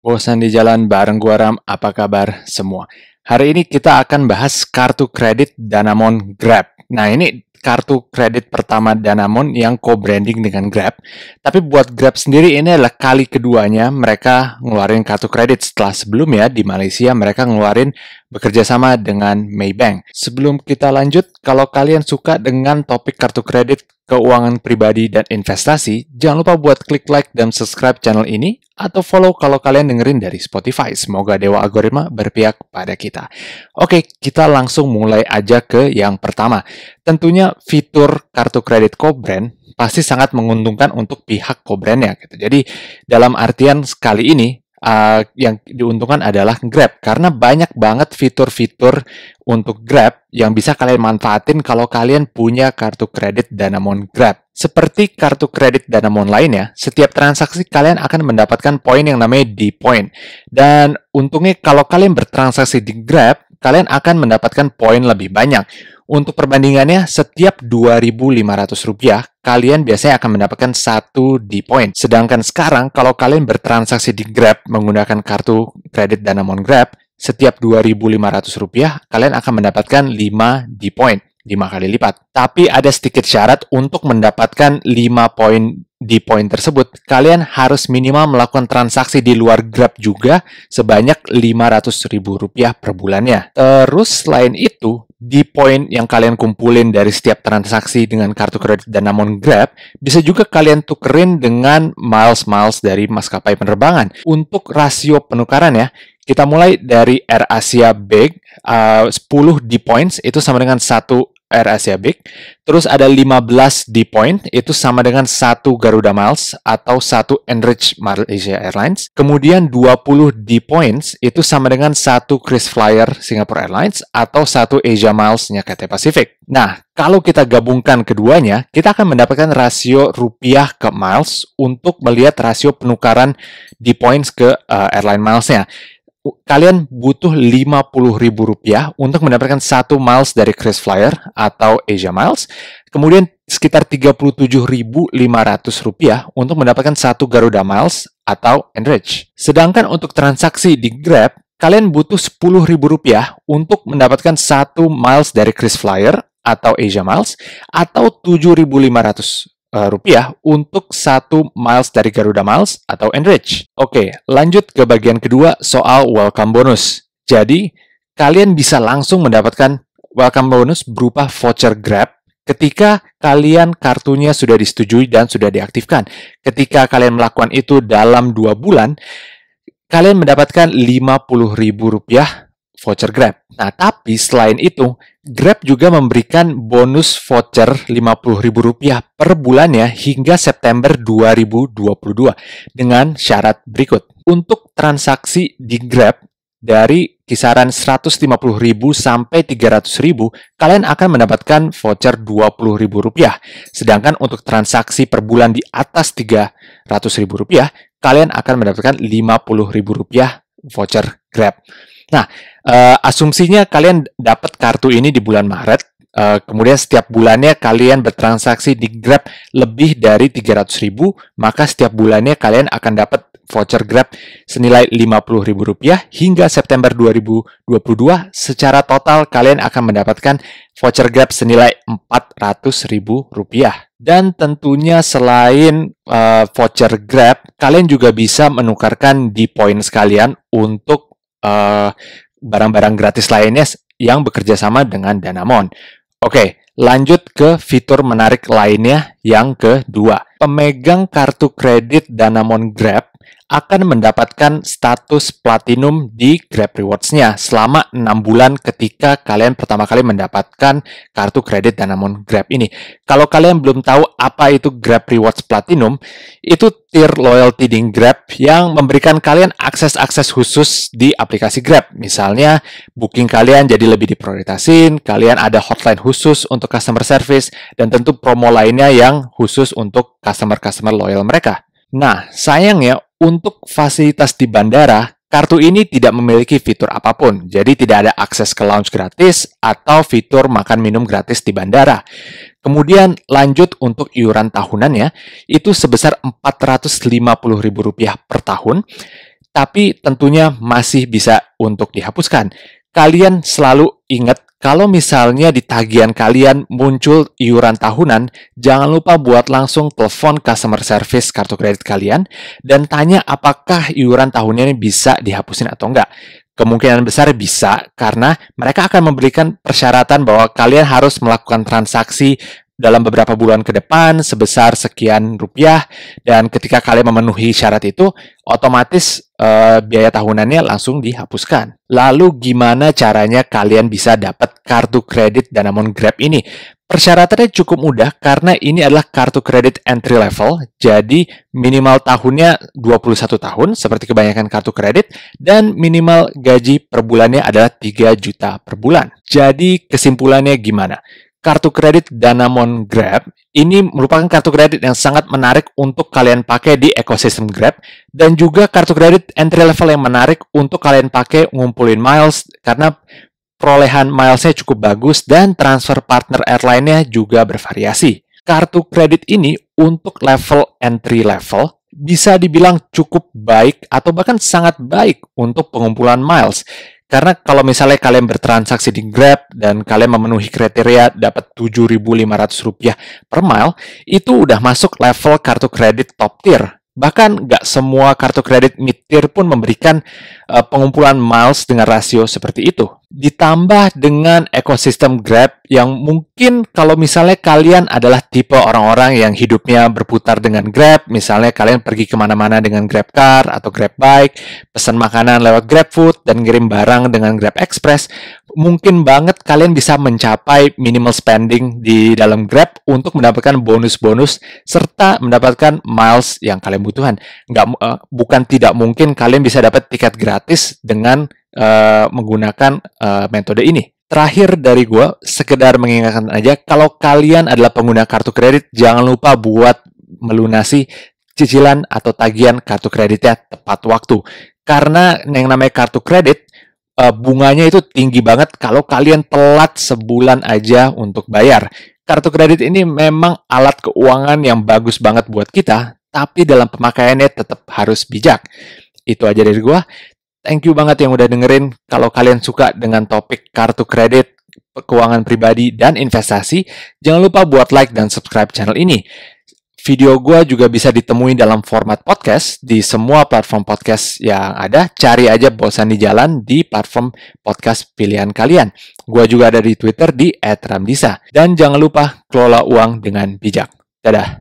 Bosan di jalan bareng gua Ram, apa kabar semua? Hari ini kita akan bahas kartu kredit Danamon Grab. Nah ini kartu kredit pertama Danamon yang co-branding dengan Grab. Tapi buat Grab sendiri ini adalah kali keduanya mereka ngeluarin kartu kredit setelah sebelumnya di Malaysia mereka ngeluarin bekerja sama dengan Maybank. Sebelum kita lanjut, kalau kalian suka dengan topik kartu kredit, keuangan pribadi, dan investasi, jangan lupa buat klik like dan subscribe channel ini atau follow kalau kalian dengerin dari Spotify. Semoga Dewa Algoritma berpihak pada kita. Oke, kita langsung mulai aja ke yang pertama. Tentunya fitur kartu kredit co-brand pasti sangat menguntungkan untuk pihak co-brandnya. Gitu. Jadi dalam artian sekali ini uh, yang diuntungkan adalah Grab karena banyak banget fitur-fitur untuk Grab yang bisa kalian manfaatin kalau kalian punya kartu kredit Danamon Grab. Seperti kartu kredit Danamon lainnya, setiap transaksi kalian akan mendapatkan poin yang namanya D-Point. Dan untungnya kalau kalian bertransaksi di Grab, kalian akan mendapatkan poin lebih banyak. Untuk perbandingannya, setiap rp rupiah kalian biasanya akan mendapatkan satu di point. Sedangkan sekarang kalau kalian bertransaksi di Grab menggunakan kartu kredit Danamon Grab, setiap rp rupiah kalian akan mendapatkan 5 di point. 5 kali lipat. Tapi ada sedikit syarat untuk mendapatkan 5 poin di poin tersebut, kalian harus minimal melakukan transaksi di luar Grab juga sebanyak ribu rupiah per bulannya. Terus selain itu, di point yang kalian kumpulin dari setiap transaksi dengan kartu kredit dan namun Grab, bisa juga kalian tukerin dengan miles-miles dari maskapai penerbangan. Untuk rasio penukaran ya, kita mulai dari Air Asia Big, uh, 10 di points itu sama dengan 1 Air Asia Big. Terus ada 15 di point, itu sama dengan satu Garuda Miles atau satu Enrich Malaysia Airlines. Kemudian 20 di points itu sama dengan satu Chris Flyer Singapore Airlines atau satu Asia Miles-nya KT Pacific. Nah, kalau kita gabungkan keduanya, kita akan mendapatkan rasio rupiah ke miles untuk melihat rasio penukaran di points ke uh, airline miles-nya kalian butuh rp rupiah untuk mendapatkan satu miles dari Chris Flyer atau Asia Miles. Kemudian sekitar rp rupiah untuk mendapatkan satu Garuda Miles atau Enrich. Sedangkan untuk transaksi di Grab, kalian butuh rp rupiah untuk mendapatkan satu miles dari Chris Flyer atau Asia Miles atau 7.500 Eh, rupiah untuk satu miles dari Garuda Miles atau Enrich. Oke, lanjut ke bagian kedua soal welcome bonus. Jadi, kalian bisa langsung mendapatkan welcome bonus berupa voucher Grab ketika kalian kartunya sudah disetujui dan sudah diaktifkan. Ketika kalian melakukan itu dalam dua bulan, kalian mendapatkan Rp50.000 voucher Grab. Nah, tapi selain itu, Grab juga memberikan bonus voucher Rp50.000 per bulannya hingga September 2022 dengan syarat berikut. Untuk transaksi di Grab dari kisaran 150.000 sampai 300.000, kalian akan mendapatkan voucher Rp20.000. Sedangkan untuk transaksi per bulan di atas Rp300.000, kalian akan mendapatkan Rp50.000 voucher Grab. Nah, uh, asumsinya kalian dapat kartu ini di bulan Maret, uh, kemudian setiap bulannya kalian bertransaksi di Grab lebih dari 300 ribu, maka setiap bulannya kalian akan dapat voucher Grab senilai Rp50.000 hingga September 2022 secara total kalian akan mendapatkan voucher Grab senilai Rp400.000. Dan tentunya selain uh, voucher Grab, kalian juga bisa menukarkan di poin sekalian untuk Eh, barang-barang uh, gratis lainnya yang bekerja sama dengan Danamon. Oke, lanjut ke fitur menarik lainnya yang kedua. Pemegang kartu kredit Danamon Grab akan mendapatkan status platinum di Grab Rewards-nya selama 6 bulan ketika kalian pertama kali mendapatkan kartu kredit Danamon Grab ini. Kalau kalian belum tahu apa itu Grab Rewards Platinum, itu tier loyalty di Grab yang memberikan kalian akses-akses khusus di aplikasi Grab. Misalnya, booking kalian jadi lebih diprioritasin, kalian ada hotline khusus untuk customer service, dan tentu promo lainnya yang khusus untuk customer-customer loyal mereka. Nah, sayangnya untuk fasilitas di bandara, kartu ini tidak memiliki fitur apapun, jadi tidak ada akses ke lounge gratis atau fitur makan minum gratis di bandara. Kemudian lanjut untuk iuran tahunannya, itu sebesar Rp450.000 per tahun, tapi tentunya masih bisa untuk dihapuskan. Kalian selalu ingat kalau misalnya di tagihan kalian muncul iuran tahunan, jangan lupa buat langsung telepon customer service kartu kredit kalian dan tanya apakah iuran tahunnya ini bisa dihapusin atau enggak. Kemungkinan besar bisa karena mereka akan memberikan persyaratan bahwa kalian harus melakukan transaksi dalam beberapa bulan ke depan sebesar sekian rupiah dan ketika kalian memenuhi syarat itu otomatis Eh, biaya tahunannya langsung dihapuskan. Lalu gimana caranya kalian bisa dapat kartu kredit Danamon Grab ini? Persyaratannya cukup mudah karena ini adalah kartu kredit entry level, jadi minimal tahunnya 21 tahun seperti kebanyakan kartu kredit dan minimal gaji per bulannya adalah 3 juta per bulan. Jadi kesimpulannya gimana? kartu kredit Danamon Grab ini merupakan kartu kredit yang sangat menarik untuk kalian pakai di ekosistem Grab dan juga kartu kredit entry level yang menarik untuk kalian pakai ngumpulin miles karena perolehan milesnya cukup bagus dan transfer partner airline-nya juga bervariasi. Kartu kredit ini untuk level entry level bisa dibilang cukup baik atau bahkan sangat baik untuk pengumpulan miles karena kalau misalnya kalian bertransaksi di Grab dan kalian memenuhi kriteria dapat Rp7.500 per mile, itu udah masuk level kartu kredit top tier. Bahkan nggak semua kartu kredit mid tier pun memberikan eh, pengumpulan miles dengan rasio seperti itu ditambah dengan ekosistem Grab yang mungkin kalau misalnya kalian adalah tipe orang-orang yang hidupnya berputar dengan Grab, misalnya kalian pergi kemana-mana dengan Grab Car atau Grab Bike, pesan makanan lewat Grab Food, dan kirim barang dengan Grab Express, mungkin banget kalian bisa mencapai minimal spending di dalam Grab untuk mendapatkan bonus-bonus serta mendapatkan miles yang kalian butuhkan. Nggak, uh, bukan tidak mungkin kalian bisa dapat tiket gratis dengan uh, menggunakan uh, metode ini. Terakhir dari gue, sekedar mengingatkan aja, kalau kalian adalah pengguna kartu kredit, jangan lupa buat melunasi cicilan atau tagihan kartu kreditnya tepat waktu. Karena yang namanya kartu kredit, eh, bunganya itu tinggi banget kalau kalian telat sebulan aja untuk bayar. Kartu kredit ini memang alat keuangan yang bagus banget buat kita, tapi dalam pemakaiannya tetap harus bijak. Itu aja dari gue. Thank you banget yang udah dengerin. Kalau kalian suka dengan topik kartu kredit, keuangan pribadi, dan investasi, jangan lupa buat like dan subscribe channel ini. Video gue juga bisa ditemui dalam format podcast di semua platform podcast yang ada. Cari aja bosan di jalan di platform podcast pilihan kalian. Gue juga ada di Twitter di @ramdisa. Dan jangan lupa kelola uang dengan bijak. Dadah.